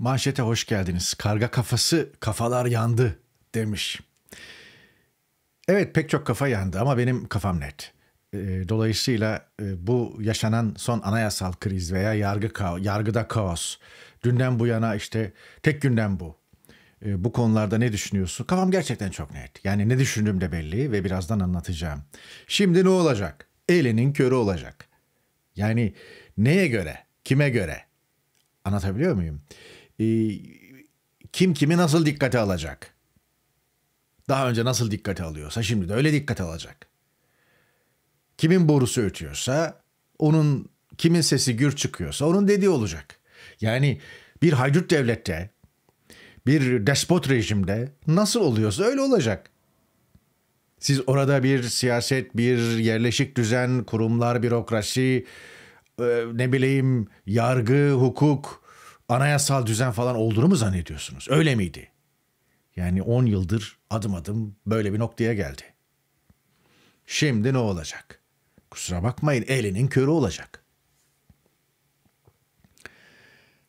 Manşete hoş geldiniz. Karga kafası kafalar yandı demiş. Evet pek çok kafa yandı ama benim kafam net. Ee, dolayısıyla e, bu yaşanan son anayasal kriz veya yargı yargıda kaos. Dünden bu yana işte tek günden bu. Ee, bu konularda ne düşünüyorsun? Kafam gerçekten çok net. Yani ne düşündüğüm de belli ve birazdan anlatacağım. Şimdi ne olacak? Elinin körü olacak. Yani neye göre? Kime göre? Anlatabiliyor muyum? Ee, kim kimi nasıl dikkate alacak? Daha önce nasıl dikkate alıyorsa şimdi de öyle dikkate alacak. Kimin borusu ötüyorsa onun kimin sesi gür çıkıyorsa onun dediği olacak. Yani bir haydut devlette, bir despot rejimde nasıl oluyorsa öyle olacak. Siz orada bir siyaset, bir yerleşik düzen, kurumlar, bürokrasi, e, ne bileyim yargı, hukuk, anayasal düzen falan olduğunu mu zannediyorsunuz? Öyle miydi? Yani 10 yıldır adım adım böyle bir noktaya geldi. Şimdi ne olacak? Kusura bakmayın elinin körü olacak.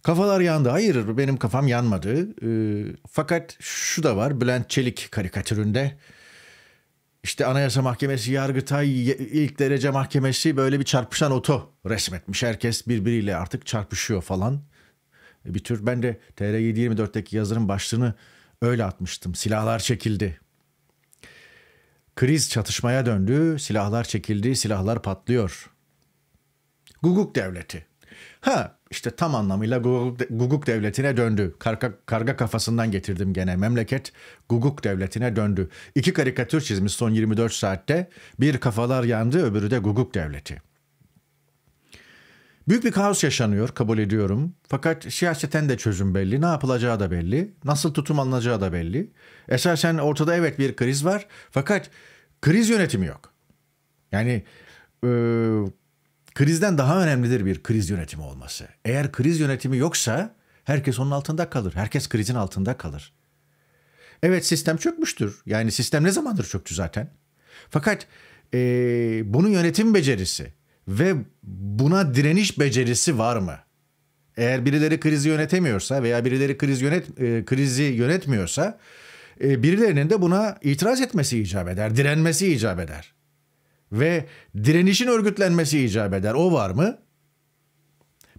Kafalar yandı. Hayır benim kafam yanmadı. Ee, fakat şu da var Bülent Çelik karikatüründe. İşte Anayasa Mahkemesi, Yargıtay, ilk derece mahkemesi böyle bir çarpışan oto resmetmiş. Herkes birbiriyle artık çarpışıyor falan. E, bir tür ben de TR724'teki yazının başlığını öyle atmıştım. Silahlar çekildi. Kriz çatışmaya döndü, silahlar çekildi, silahlar patlıyor. Guguk devleti. Ha işte tam anlamıyla Guguk, Guguk devletine döndü. Karga, karga kafasından getirdim gene. Memleket Guguk devletine döndü. İki karikatür çizmiş son 24 saatte. Bir kafalar yandı öbürü de Guguk devleti. Büyük bir kaos yaşanıyor kabul ediyorum. Fakat siyaseten de çözüm belli. Ne yapılacağı da belli. Nasıl tutum alınacağı da belli. Esasen ortada evet bir kriz var. Fakat kriz yönetimi yok. Yani e, krizden daha önemlidir bir kriz yönetimi olması. Eğer kriz yönetimi yoksa herkes onun altında kalır. Herkes krizin altında kalır. Evet sistem çökmüştür. Yani sistem ne zamandır çöktü zaten. Fakat e, bunun yönetim becerisi, ve buna direniş becerisi var mı? Eğer birileri krizi yönetemiyorsa veya birileri kriz yönet e, krizi yönetmiyorsa e, birilerinin de buna itiraz etmesi icap eder, direnmesi icap eder. Ve direnişin örgütlenmesi icap eder. O var mı?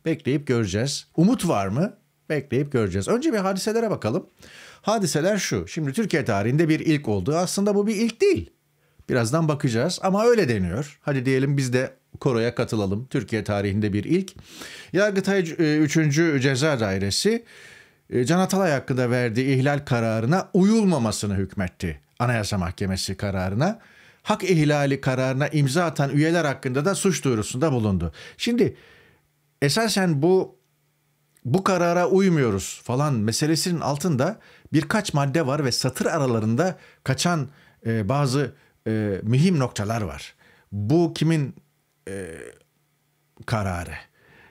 Bekleyip göreceğiz. Umut var mı? Bekleyip göreceğiz. Önce bir hadiselere bakalım. Hadiseler şu. Şimdi Türkiye tarihinde bir ilk oldu. Aslında bu bir ilk değil. Birazdan bakacağız ama öyle deniyor. Hadi diyelim biz de koroya katılalım. Türkiye tarihinde bir ilk. Yargıtay 3. E, ceza Dairesi e, Can Atalay hakkında verdiği ihlal kararına uyulmamasını hükmetti. Anayasa Mahkemesi kararına hak ihlali kararına imza atan üyeler hakkında da suç duyurusunda bulundu. Şimdi esasen bu bu karara uymuyoruz falan meselesinin altında birkaç madde var ve satır aralarında kaçan e, bazı e, mühim noktalar var. Bu kimin e, kararı.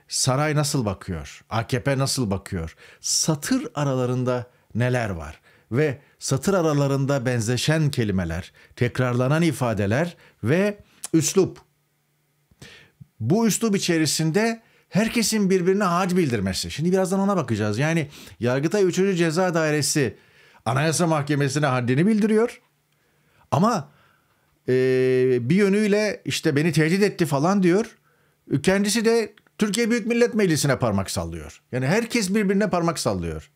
Saray nasıl bakıyor? AKP nasıl bakıyor? Satır aralarında neler var? Ve satır aralarında benzeşen kelimeler, tekrarlanan ifadeler ve üslup. Bu üslup içerisinde herkesin birbirine hac bildirmesi. Şimdi birazdan ona bakacağız. Yani Yargıtay 3. Ceza Dairesi Anayasa Mahkemesi'ne haddini bildiriyor. Ama e, bir yönüyle işte beni tehdit etti falan diyor. Kendisi de Türkiye Büyük Millet Meclisi'ne parmak sallıyor. Yani herkes birbirine parmak sallıyor.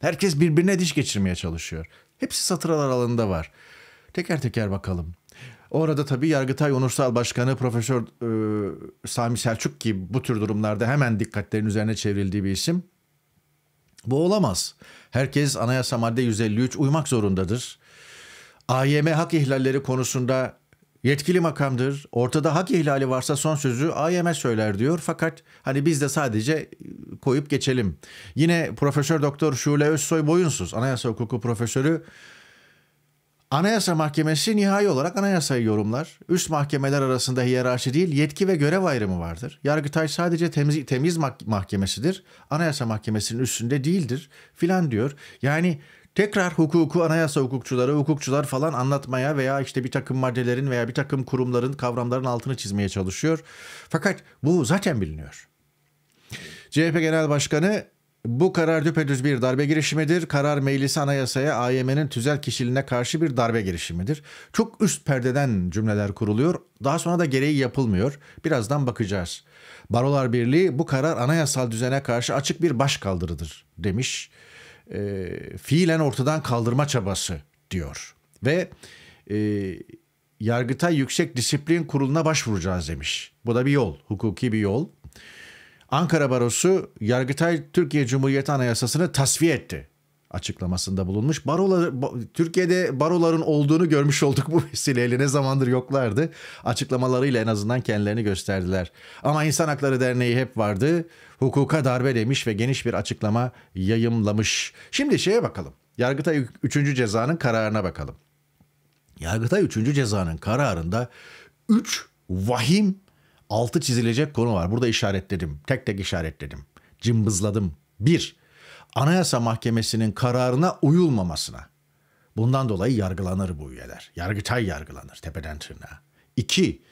Herkes birbirine diş geçirmeye çalışıyor. Hepsi satır aralığında var. Teker teker bakalım. Orada tabii Yargıtay Onursal Başkanı Profesör e, Sami Selçuk ki bu tür durumlarda hemen dikkatlerin üzerine çevrildiği bir isim. Bu olamaz. Herkes Anayasa Madde 153 uymak zorundadır. AYM hak ihlalleri konusunda yetkili makamdır. Ortada hak ihlali varsa son sözü AYM söyler diyor. Fakat hani biz de sadece koyup geçelim. Yine Profesör Doktor Şule Özsoy Boyunsuz, Anayasa Hukuku Profesörü Anayasa Mahkemesi nihai olarak anayasayı yorumlar. Üst mahkemeler arasında hiyerarşi değil, yetki ve görev ayrımı vardır. Yargıtay sadece temiz, temiz mahkemesidir. Anayasa Mahkemesi'nin üstünde değildir filan diyor. Yani tekrar hukuku anayasa hukukçuları, hukukçular falan anlatmaya veya işte bir takım maddelerin veya bir takım kurumların kavramların altını çizmeye çalışıyor. Fakat bu zaten biliniyor. CHP Genel Başkanı bu karar düpedüz bir darbe girişimidir. Karar meclisi anayasaya AYM'nin tüzel kişiliğine karşı bir darbe girişimidir. Çok üst perdeden cümleler kuruluyor. Daha sonra da gereği yapılmıyor. Birazdan bakacağız. Barolar Birliği bu karar anayasal düzene karşı açık bir başkaldırıdır demiş e, fiilen ortadan kaldırma çabası diyor. Ve e, Yargıtay Yüksek Disiplin Kurulu'na başvuracağız demiş. Bu da bir yol, hukuki bir yol. Ankara Barosu Yargıtay Türkiye Cumhuriyeti Anayasası'nı tasfiye etti açıklamasında bulunmuş. Barolar, Türkiye'de baroların olduğunu görmüş olduk bu vesileyle. Ne zamandır yoklardı. Açıklamalarıyla en azından kendilerini gösterdiler. Ama İnsan Hakları Derneği hep vardı. Hukuka darbe demiş ve geniş bir açıklama yayımlamış. Şimdi şeye bakalım. Yargıtay 3. Ceza'nın kararına bakalım. Yargıtay 3. Ceza'nın kararında 3 vahim altı çizilecek konu var. Burada işaretledim. Tek tek işaretledim. Cımbızladım. 1. Anayasa Mahkemesi'nin kararına uyulmamasına. Bundan dolayı yargılanır bu üyeler. Yargıtay yargılanır tepeden tırnağa. İki,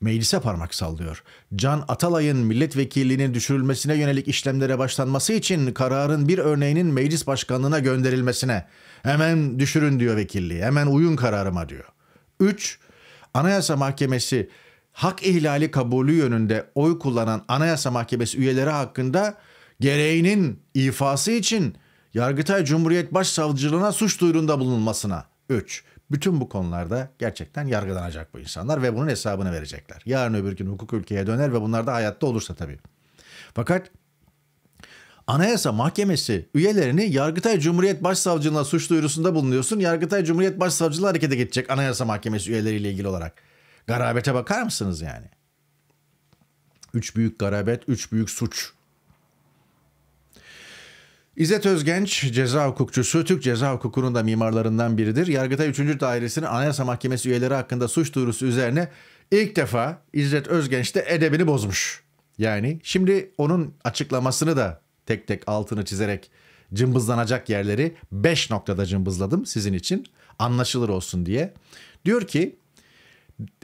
meclise parmak sallıyor. Can Atalay'ın milletvekilliğinin düşürülmesine yönelik işlemlere başlanması için kararın bir örneğinin meclis başkanlığına gönderilmesine. Hemen düşürün diyor vekilliği, hemen uyun kararıma diyor. Üç Anayasa Mahkemesi hak ihlali kabulü yönünde oy kullanan Anayasa Mahkemesi üyeleri hakkında gereğinin ifası için Yargıtay Cumhuriyet Başsavcılığına suç duyurunda bulunmasına 3. Bütün bu konularda gerçekten yargılanacak bu insanlar ve bunun hesabını verecekler. Yarın öbür gün hukuk ülkeye döner ve bunlar da hayatta olursa tabii. Fakat Anayasa Mahkemesi üyelerini Yargıtay Cumhuriyet Başsavcılığına suç duyurusunda bulunuyorsun. Yargıtay Cumhuriyet Başsavcılığı harekete geçecek Anayasa Mahkemesi üyeleriyle ilgili olarak. Garabete bakar mısınız yani? Üç büyük garabet, üç büyük suç İzzet Özgenç ceza hukukçusu, Türk ceza hukukunun da mimarlarından biridir. Yargıtay 3. Dairesi'nin Anayasa Mahkemesi üyeleri hakkında suç duyurusu üzerine ilk defa İzzet Özgenç de edebini bozmuş. Yani şimdi onun açıklamasını da tek tek altını çizerek cımbızlanacak yerleri 5 noktada cımbızladım sizin için anlaşılır olsun diye. Diyor ki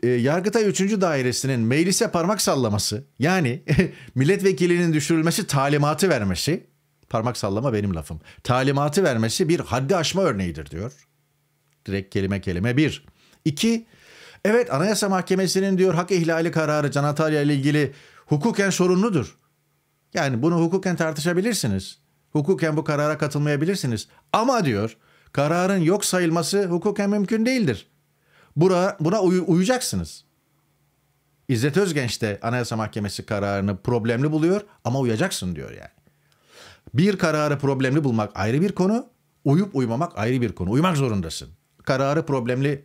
e, Yargıtay 3. Dairesi'nin meclise parmak sallaması yani milletvekilinin düşürülmesi talimatı vermesi Parmak sallama benim lafım. Talimatı vermesi bir haddi aşma örneğidir diyor. Direkt kelime kelime bir. İki, evet Anayasa Mahkemesi'nin diyor hak ihlali kararı Canatarya ile ilgili hukuken sorunludur. Yani bunu hukuken tartışabilirsiniz. Hukuken bu karara katılmayabilirsiniz. Ama diyor kararın yok sayılması hukuken mümkün değildir. Buna, buna uy- uyacaksınız. İzzet Özgenç de Anayasa Mahkemesi kararını problemli buluyor ama uyacaksın diyor yani. Bir kararı problemli bulmak ayrı bir konu, uyup uymamak ayrı bir konu. Uymak zorundasın. Kararı problemli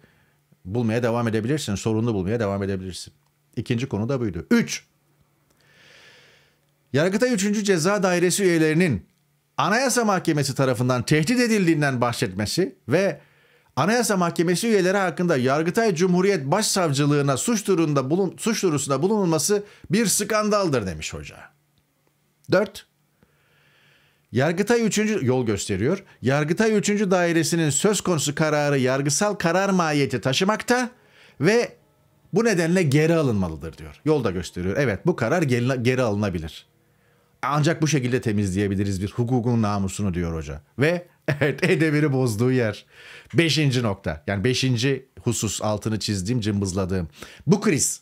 bulmaya devam edebilirsin, sorunlu bulmaya devam edebilirsin. İkinci konu da buydu. Üç, Yargıtay 3. Ceza Dairesi üyelerinin Anayasa Mahkemesi tarafından tehdit edildiğinden bahsetmesi ve Anayasa Mahkemesi üyeleri hakkında Yargıtay Cumhuriyet Başsavcılığına suç durumunda bulun, suç duyurusunda bulunulması bir skandaldır demiş hoca. 4. Yargıtay 3. yol gösteriyor. Yargıtay 3. dairesinin söz konusu kararı yargısal karar mahiyeti taşımakta ve bu nedenle geri alınmalıdır diyor. Yol da gösteriyor. Evet bu karar geri, geri alınabilir. Ancak bu şekilde temizleyebiliriz bir hukukun namusunu diyor hoca. Ve evet edebiri bozduğu yer. Beşinci nokta. Yani beşinci husus altını çizdiğim, cımbızladığım. Bu kriz.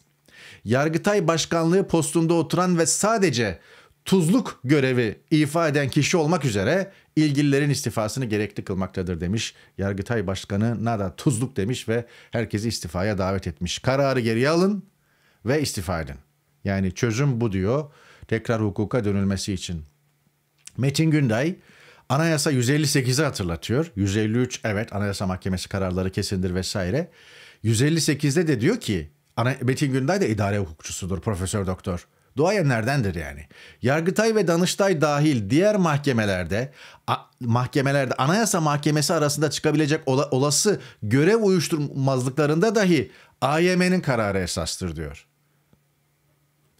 Yargıtay Başkanlığı postunda oturan ve sadece tuzluk görevi ifa eden kişi olmak üzere ilgililerin istifasını gerekli kılmaktadır demiş. Yargıtay Başkanı Nada Tuzluk demiş ve herkesi istifaya davet etmiş. Kararı geriye alın ve istifa edin. Yani çözüm bu diyor tekrar hukuka dönülmesi için. Metin Günday Anayasa 158'i hatırlatıyor. 153 evet Anayasa Mahkemesi kararları kesindir vesaire. 158'de de diyor ki Metin Günday da idare hukukçusudur, profesör doktor duayenlerdendir yani. Yargıtay ve Danıştay dahil diğer mahkemelerde mahkemelerde Anayasa Mahkemesi arasında çıkabilecek ola, olası görev uyuşturmazlıklarında dahi AYM'nin kararı esastır diyor.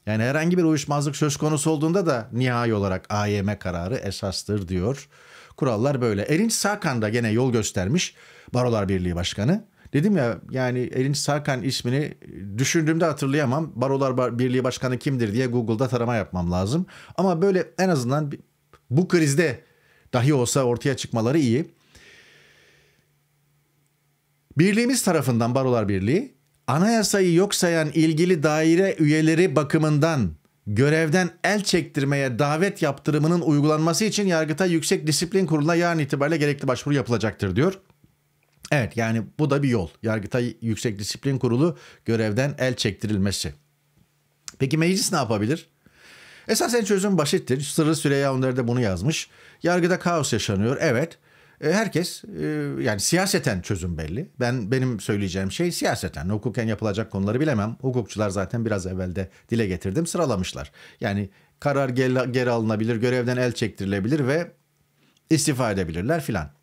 Yani herhangi bir uyuşmazlık söz konusu olduğunda da nihai olarak AYM kararı esastır diyor. Kurallar böyle. Erinç Sakan da gene yol göstermiş Barolar Birliği Başkanı. Dedim ya yani Erinç Sarkan ismini düşündüğümde hatırlayamam. Barolar Birliği Başkanı kimdir diye Google'da tarama yapmam lazım. Ama böyle en azından bu krizde dahi olsa ortaya çıkmaları iyi. Birliğimiz tarafından Barolar Birliği anayasayı yok sayan ilgili daire üyeleri bakımından görevden el çektirmeye davet yaptırımının uygulanması için Yargıtay Yüksek Disiplin Kurulu'na yarın itibariyle gerekli başvuru yapılacaktır diyor. Evet yani bu da bir yol. Yargıtay Yüksek Disiplin Kurulu görevden el çektirilmesi. Peki meclis ne yapabilir? Esasen çözüm basittir. Sırrı Süreyya Önder de bunu yazmış. Yargıda kaos yaşanıyor. Evet. E, herkes e, yani siyaseten çözüm belli. Ben benim söyleyeceğim şey siyaseten hukuken yapılacak konuları bilemem. Hukukçular zaten biraz evvelde dile getirdim sıralamışlar. Yani karar geri alınabilir, görevden el çektirilebilir ve istifa edebilirler filan.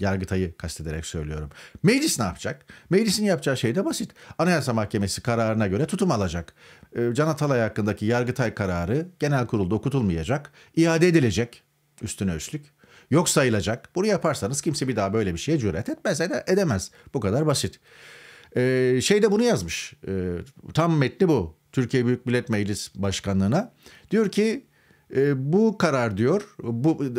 Yargıtay'ı kastederek söylüyorum. Meclis ne yapacak? Meclisin yapacağı şey de basit. Anayasa Mahkemesi kararına göre tutum alacak. Ee, Can Atalay hakkındaki Yargıtay kararı genel kurulda okutulmayacak. iade edilecek üstüne üstlük. Yok sayılacak. Bunu yaparsanız kimse bir daha böyle bir şeye cüret etmez edemez. Bu kadar basit. Ee, Şeyde bunu yazmış. Ee, tam metni bu. Türkiye Büyük Millet Meclis Başkanlığı'na. Diyor ki bu karar diyor bu e,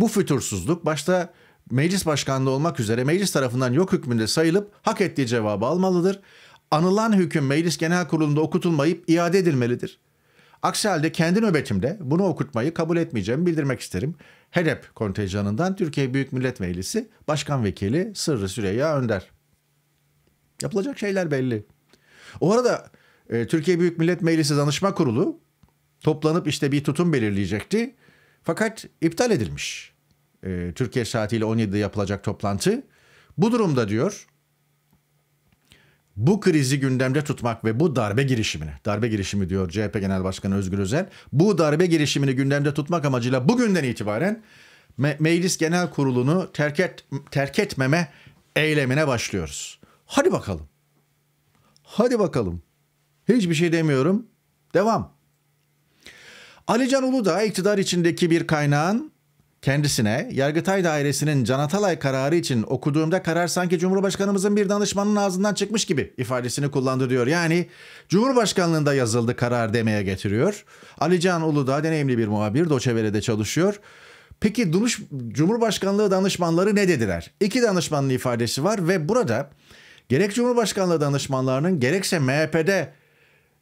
bu fütursuzluk başta meclis başkanlığı olmak üzere meclis tarafından yok hükmünde sayılıp hak ettiği cevabı almalıdır. Anılan hüküm meclis genel kurulunda okutulmayıp iade edilmelidir. Aksi halde kendi nöbetimde bunu okutmayı kabul etmeyeceğimi bildirmek isterim. HEDEP kontenjanından Türkiye Büyük Millet Meclisi Başkan Vekili Sırrı Süreyya Önder. Yapılacak şeyler belli. O arada e, Türkiye Büyük Millet Meclisi Danışma Kurulu toplanıp işte bir tutum belirleyecekti. Fakat iptal edilmiş e, Türkiye saatiyle 17'de yapılacak toplantı. Bu durumda diyor bu krizi gündemde tutmak ve bu darbe girişimini, darbe girişimi diyor CHP Genel Başkanı Özgür Özel, bu darbe girişimini gündemde tutmak amacıyla bugünden itibaren Me- Meclis Genel Kurulu'nu terk, et, terk etmeme eylemine başlıyoruz. Hadi bakalım. Hadi bakalım. Hiçbir şey demiyorum. Devam. Alican Uludağ iktidar içindeki bir kaynağın Kendisine Yargıtay Dairesi'nin canatalay kararı için okuduğumda karar sanki Cumhurbaşkanımızın bir danışmanın ağzından çıkmış gibi ifadesini kullandı diyor. Yani Cumhurbaşkanlığında yazıldı karar demeye getiriyor. Ali Can Uludağ deneyimli bir muhabir, Doçevele'de çalışıyor. Peki Dunuş, Cumhurbaşkanlığı danışmanları ne dediler? İki danışmanın ifadesi var ve burada gerek Cumhurbaşkanlığı danışmanlarının gerekse MHP'de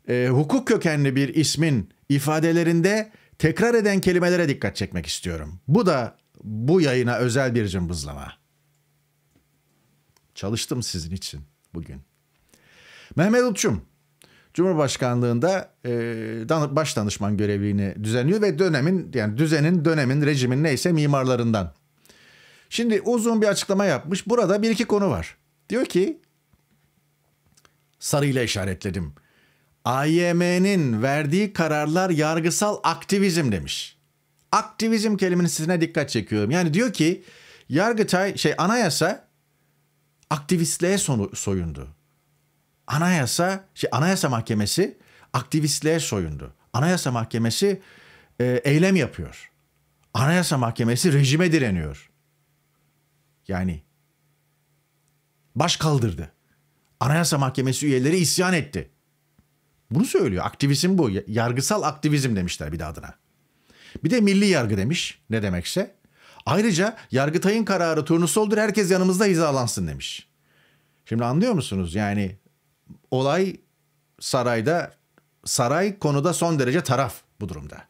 e, hukuk kökenli bir ismin ifadelerinde tekrar eden kelimelere dikkat çekmek istiyorum. Bu da bu yayına özel bir cımbızlama. Çalıştım sizin için bugün. Mehmet Uçum, Cumhurbaşkanlığında e, baş danışman görevliğini düzenliyor ve dönemin yani düzenin dönemin rejimin neyse mimarlarından. Şimdi uzun bir açıklama yapmış. Burada bir iki konu var. Diyor ki sarıyla işaretledim. AYM'nin verdiği kararlar yargısal aktivizm demiş. Aktivizm kelimesine dikkat çekiyorum. Yani diyor ki Yargıtay şey anayasa aktivistliğe soyundu. Anayasa şey anayasa mahkemesi aktivistliğe soyundu. Anayasa mahkemesi e, eylem yapıyor. Anayasa mahkemesi rejime direniyor. Yani baş kaldırdı. Anayasa mahkemesi üyeleri isyan etti. Bunu söylüyor. Aktivizm bu. Yargısal aktivizm demişler bir de adına. Bir de milli yargı demiş ne demekse. Ayrıca Yargıtay'ın kararı turnusoldur herkes yanımızda hizalansın demiş. Şimdi anlıyor musunuz? Yani olay sarayda saray konuda son derece taraf bu durumda.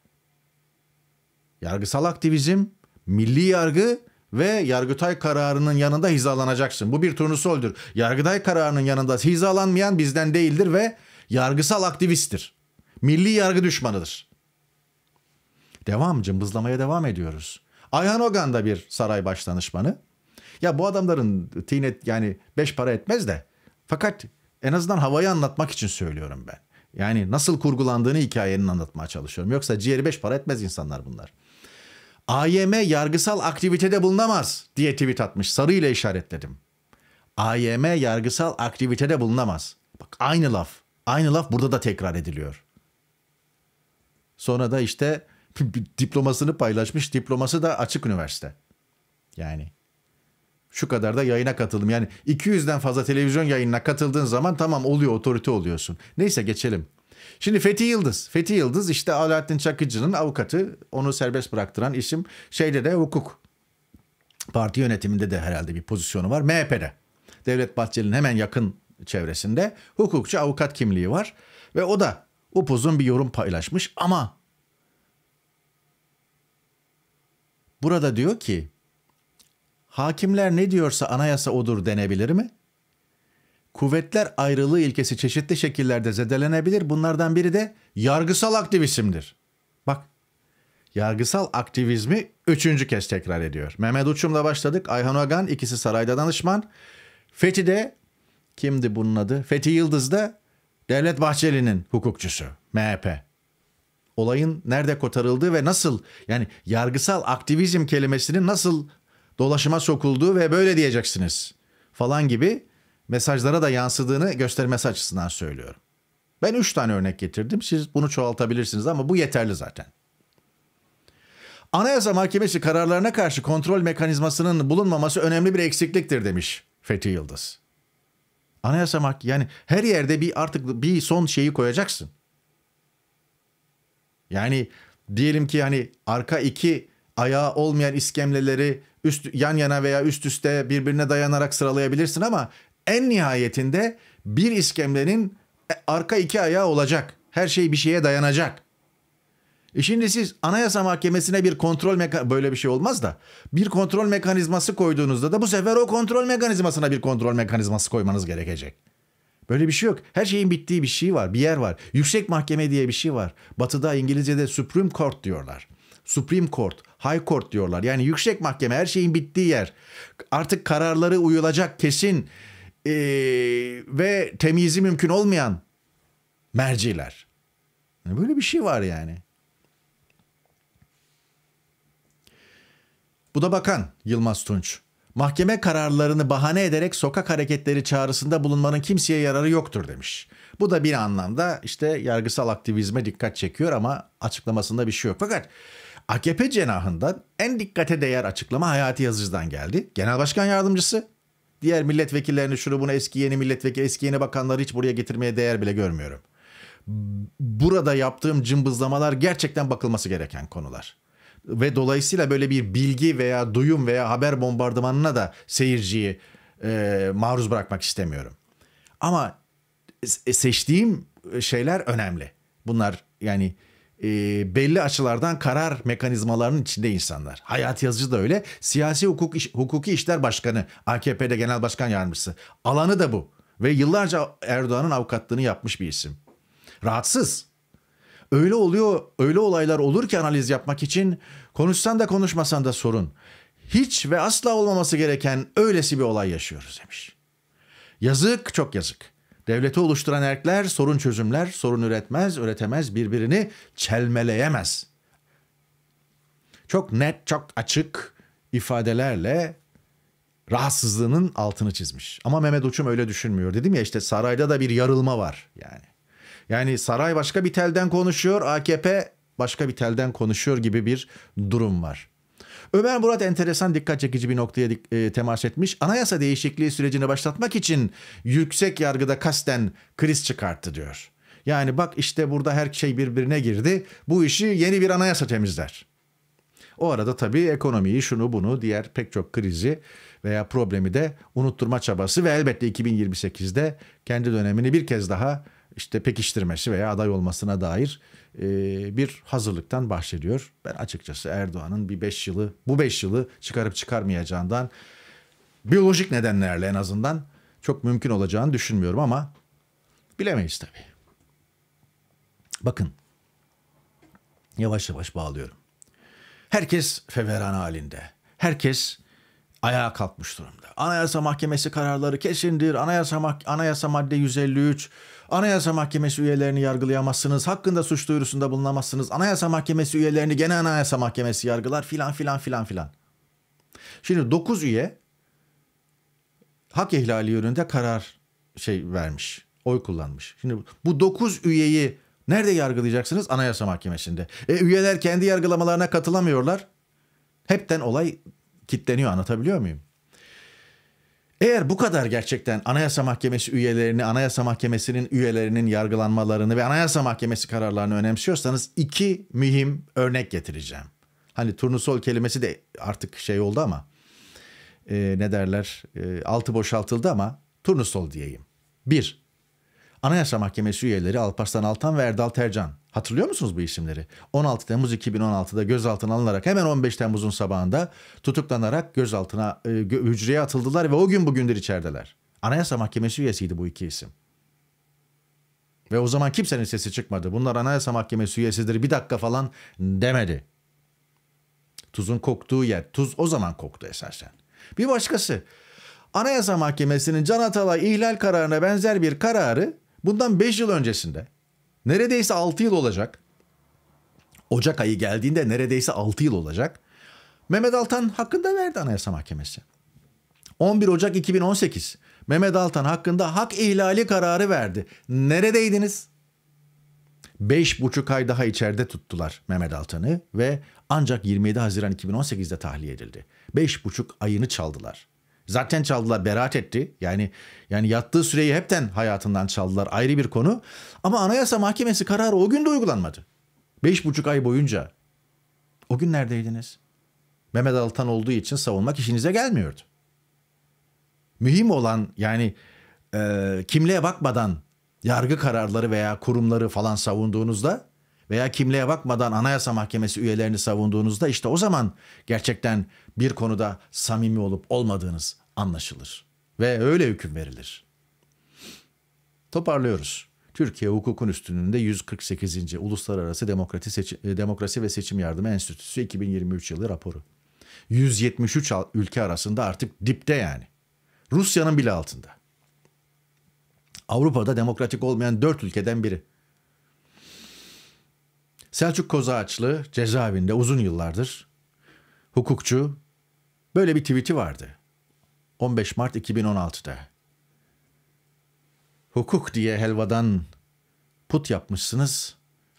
Yargısal aktivizm, milli yargı ve Yargıtay kararının yanında hizalanacaksın. Bu bir turnusoldür. Yargıtay kararının yanında hizalanmayan bizden değildir ve yargısal aktivisttir. Milli yargı düşmanıdır. Devam cımbızlamaya devam ediyoruz. Ayhan Ogan da bir saray başdanışmanı. Ya bu adamların tinet yani beş para etmez de fakat en azından havayı anlatmak için söylüyorum ben. Yani nasıl kurgulandığını hikayenin anlatmaya çalışıyorum. Yoksa ciğeri beş para etmez insanlar bunlar. AYM yargısal aktivitede bulunamaz diye tweet atmış. Sarı ile işaretledim. AYM yargısal aktivitede bulunamaz. Bak aynı laf. Aynı laf burada da tekrar ediliyor. Sonra da işte diplomasını paylaşmış. Diploması da açık üniversite. Yani şu kadar da yayına katıldım. Yani 200'den fazla televizyon yayınına katıldığın zaman tamam oluyor otorite oluyorsun. Neyse geçelim. Şimdi Fethi Yıldız. Fethi Yıldız işte Alaaddin Çakıcı'nın avukatı. Onu serbest bıraktıran isim. Şeyde de hukuk. Parti yönetiminde de herhalde bir pozisyonu var. MHP'de. Devlet Bahçeli'nin hemen yakın çevresinde hukukçu avukat kimliği var ve o da upuzun bir yorum paylaşmış ama burada diyor ki hakimler ne diyorsa anayasa odur denebilir mi? Kuvvetler ayrılığı ilkesi çeşitli şekillerde zedelenebilir. Bunlardan biri de yargısal aktivizmdir. Bak yargısal aktivizmi üçüncü kez tekrar ediyor. Mehmet Uçum'la başladık. Ayhan Ogan ikisi sarayda danışman. Fethi'de Kimdi bunun adı? Fethi Yıldız da Devlet Bahçeli'nin hukukçusu. MHP. Olayın nerede kotarıldığı ve nasıl yani yargısal aktivizm kelimesinin nasıl dolaşıma sokulduğu ve böyle diyeceksiniz falan gibi mesajlara da yansıdığını göstermesi açısından söylüyorum. Ben üç tane örnek getirdim. Siz bunu çoğaltabilirsiniz ama bu yeterli zaten. Anayasa Mahkemesi kararlarına karşı kontrol mekanizmasının bulunmaması önemli bir eksikliktir demiş Fethi Yıldız. Anayasa Mahkemesi yani her yerde bir artık bir son şeyi koyacaksın. Yani diyelim ki hani arka iki ayağı olmayan iskemleleri üst yan yana veya üst üste birbirine dayanarak sıralayabilirsin ama en nihayetinde bir iskemlenin e, arka iki ayağı olacak. Her şey bir şeye dayanacak. E şimdi siz Anayasa Mahkemesi'ne bir kontrol meka böyle bir şey olmaz da bir kontrol mekanizması koyduğunuzda da bu sefer o kontrol mekanizmasına bir kontrol mekanizması koymanız gerekecek. Böyle bir şey yok. Her şeyin bittiği bir şey var, bir yer var. Yüksek mahkeme diye bir şey var. Batı'da İngilizce'de Supreme Court diyorlar. Supreme Court, High Court diyorlar. Yani yüksek mahkeme her şeyin bittiği yer. Artık kararları uyulacak kesin ee, ve temizi mümkün olmayan merciler. Böyle bir şey var yani. Bu da bakan Yılmaz Tunç. Mahkeme kararlarını bahane ederek sokak hareketleri çağrısında bulunmanın kimseye yararı yoktur demiş. Bu da bir anlamda işte yargısal aktivizme dikkat çekiyor ama açıklamasında bir şey yok. Fakat AKP cenahından en dikkate değer açıklama Hayati Yazıcı'dan geldi. Genel Başkan Yardımcısı. Diğer milletvekillerini şunu bunu eski yeni milletvekili eski yeni bakanları hiç buraya getirmeye değer bile görmüyorum. Burada yaptığım cımbızlamalar gerçekten bakılması gereken konular ve dolayısıyla böyle bir bilgi veya duyum veya haber bombardımanına da seyirciyi e, maruz bırakmak istemiyorum. Ama e, seçtiğim şeyler önemli. Bunlar yani e, belli açılardan karar mekanizmalarının içinde insanlar. Hayat yazıcı da öyle. Siyasi hukuk iş, hukuki işler başkanı, AKP'de genel başkan yardımcısı. Alanı da bu. Ve yıllarca Erdoğan'ın avukatlığını yapmış bir isim. Rahatsız. Öyle oluyor, öyle olaylar olur ki analiz yapmak için konuşsan da konuşmasan da sorun. Hiç ve asla olmaması gereken öylesi bir olay yaşıyoruz demiş. Yazık, çok yazık. Devleti oluşturan erkler sorun çözümler, sorun üretmez, üretemez, birbirini çelmeleyemez. Çok net, çok açık ifadelerle rahatsızlığının altını çizmiş. Ama Mehmet Uçum öyle düşünmüyor. Dedim ya işte sarayda da bir yarılma var yani. Yani saray başka bir telden konuşuyor, AKP başka bir telden konuşuyor gibi bir durum var. Ömer Murat enteresan dikkat çekici bir noktaya e, temas etmiş. Anayasa değişikliği sürecini başlatmak için yüksek yargıda kasten kriz çıkarttı diyor. Yani bak işte burada her şey birbirine girdi. Bu işi yeni bir anayasa temizler. O arada tabii ekonomiyi, şunu bunu, diğer pek çok krizi veya problemi de unutturma çabası ve elbette 2028'de kendi dönemini bir kez daha işte pekiştirmesi veya aday olmasına dair e, bir hazırlıktan bahsediyor. Ben açıkçası Erdoğan'ın bir 5 yılı bu 5 yılı çıkarıp çıkarmayacağından biyolojik nedenlerle en azından çok mümkün olacağını düşünmüyorum ama bilemeyiz tabii. Bakın yavaş yavaş bağlıyorum. Herkes feveran halinde. Herkes ayağa kalkmış durumda. Anayasa Mahkemesi kararları kesindir. Anayasa, Mah- Anayasa Madde 153 Anayasa Mahkemesi üyelerini yargılayamazsınız. Hakkında suç duyurusunda bulunamazsınız. Anayasa Mahkemesi üyelerini gene Anayasa Mahkemesi yargılar filan filan filan filan. Şimdi 9 üye hak ihlali yönünde karar şey vermiş. Oy kullanmış. Şimdi bu 9 üyeyi nerede yargılayacaksınız? Anayasa Mahkemesi'nde. E, üyeler kendi yargılamalarına katılamıyorlar. Hepten olay kitleniyor anlatabiliyor muyum? Eğer bu kadar gerçekten Anayasa Mahkemesi üyelerini, Anayasa Mahkemesi'nin üyelerinin yargılanmalarını ve Anayasa Mahkemesi kararlarını önemsiyorsanız iki mühim örnek getireceğim. Hani turnusol kelimesi de artık şey oldu ama e, ne derler e, altı boşaltıldı ama turnusol diyeyim. Bir, Anayasa Mahkemesi üyeleri Alparslan Altan ve Erdal Tercan. Hatırlıyor musunuz bu isimleri? 16 Temmuz 2016'da gözaltına alınarak hemen 15 Temmuz'un sabahında tutuklanarak gözaltına e, hücreye atıldılar ve o gün bugündür içerideler. Anayasa Mahkemesi üyesiydi bu iki isim. Ve o zaman kimsenin sesi çıkmadı. Bunlar Anayasa Mahkemesi üyesidir bir dakika falan demedi. Tuzun koktuğu yer. Tuz o zaman koktu esasen. Bir başkası. Anayasa Mahkemesi'nin Can Atalay ihlal kararına benzer bir kararı Bundan 5 yıl öncesinde neredeyse 6 yıl olacak. Ocak ayı geldiğinde neredeyse 6 yıl olacak. Mehmet Altan hakkında verdi Anayasa Mahkemesi. 11 Ocak 2018 Mehmet Altan hakkında hak ihlali kararı verdi. Neredeydiniz? Beş buçuk ay daha içeride tuttular Mehmet Altan'ı ve ancak 27 Haziran 2018'de tahliye edildi. Beş buçuk ayını çaldılar. Zaten çaldılar beraat etti. Yani yani yattığı süreyi hepten hayatından çaldılar ayrı bir konu. Ama Anayasa Mahkemesi kararı o gün de uygulanmadı. Beş buçuk ay boyunca. O gün neredeydiniz? Mehmet Altan olduğu için savunmak işinize gelmiyordu. Mühim olan yani e, kimliğe bakmadan yargı kararları veya kurumları falan savunduğunuzda veya kimliğe bakmadan Anayasa Mahkemesi üyelerini savunduğunuzda işte o zaman gerçekten bir konuda samimi olup olmadığınız anlaşılır ve öyle hüküm verilir. Toparlıyoruz. Türkiye hukukun üstünlüğünde 148. Uluslararası Demokrasi, Seçim, e, Demokrasi ve Seçim Yardımı Enstitüsü 2023 yılı raporu. 173 ülke arasında artık dipte yani. Rusya'nın bile altında. Avrupa'da demokratik olmayan 4 ülkeden biri. Selçuk Kozağaçlı cezaevinde uzun yıllardır hukukçu böyle bir tweet'i vardı. 15 Mart 2016'da. Hukuk diye helvadan put yapmışsınız,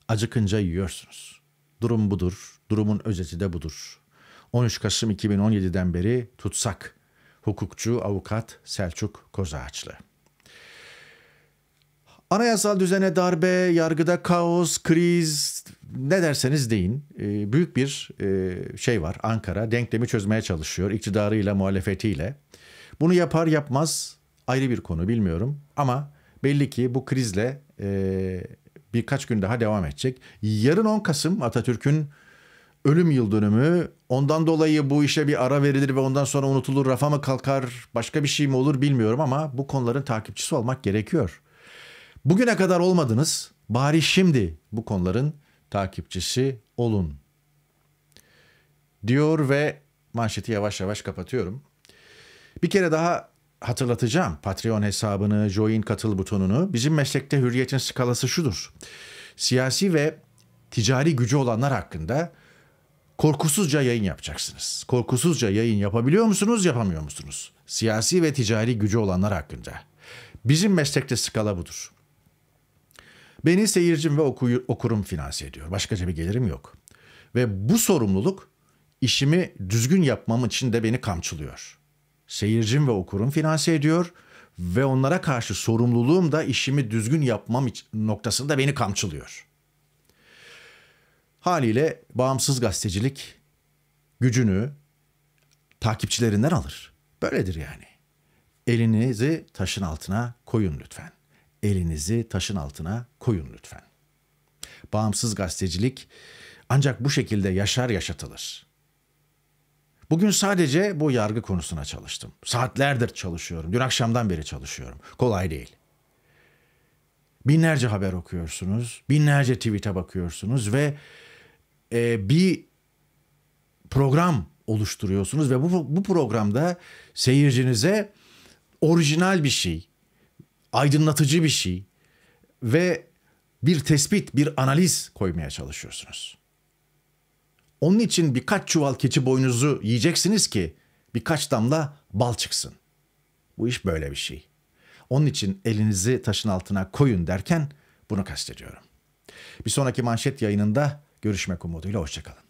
acıkınca yiyorsunuz. Durum budur, durumun özeti de budur. 13 Kasım 2017'den beri tutsak. Hukukçu, avukat Selçuk Kozağaçlı. Anayasal düzene darbe, yargıda kaos, kriz ne derseniz deyin. Ee, büyük bir e, şey var Ankara. Denklemi çözmeye çalışıyor iktidarıyla, muhalefetiyle. Bunu yapar yapmaz ayrı bir konu bilmiyorum. Ama belli ki bu krizle e, birkaç gün daha devam edecek. Yarın 10 Kasım Atatürk'ün ölüm yıl dönümü. Ondan dolayı bu işe bir ara verilir ve ondan sonra unutulur, rafa mı kalkar, başka bir şey mi olur bilmiyorum ama bu konuların takipçisi olmak gerekiyor. Bugüne kadar olmadınız. Bari şimdi bu konuların takipçisi olun. Diyor ve manşeti yavaş yavaş kapatıyorum. Bir kere daha hatırlatacağım Patreon hesabını, join katıl butonunu. Bizim meslekte hürriyetin skalası şudur. Siyasi ve ticari gücü olanlar hakkında korkusuzca yayın yapacaksınız. Korkusuzca yayın yapabiliyor musunuz, yapamıyor musunuz? Siyasi ve ticari gücü olanlar hakkında. Bizim meslekte skala budur. Beni seyircim ve oku, okurum finanse ediyor. Başkaca bir gelirim yok. Ve bu sorumluluk işimi düzgün yapmam için de beni kamçılıyor. Seyircim ve okurum finanse ediyor ve onlara karşı sorumluluğum da işimi düzgün yapmam noktasında beni kamçılıyor. Haliyle bağımsız gazetecilik gücünü takipçilerinden alır. Böyledir yani. Elinizi taşın altına koyun lütfen elinizi taşın altına koyun lütfen. Bağımsız gazetecilik ancak bu şekilde yaşar yaşatılır. Bugün sadece bu yargı konusuna çalıştım. Saatlerdir çalışıyorum. Dün akşamdan beri çalışıyorum. Kolay değil. Binlerce haber okuyorsunuz, binlerce tweet'e bakıyorsunuz ve e, bir program oluşturuyorsunuz ve bu bu programda seyircinize orijinal bir şey, aydınlatıcı bir şey ve bir tespit, bir analiz koymaya çalışıyorsunuz. Onun için birkaç çuval keçi boynuzu yiyeceksiniz ki birkaç damla bal çıksın. Bu iş böyle bir şey. Onun için elinizi taşın altına koyun derken bunu kastediyorum. Bir sonraki manşet yayınında görüşmek umuduyla hoşçakalın.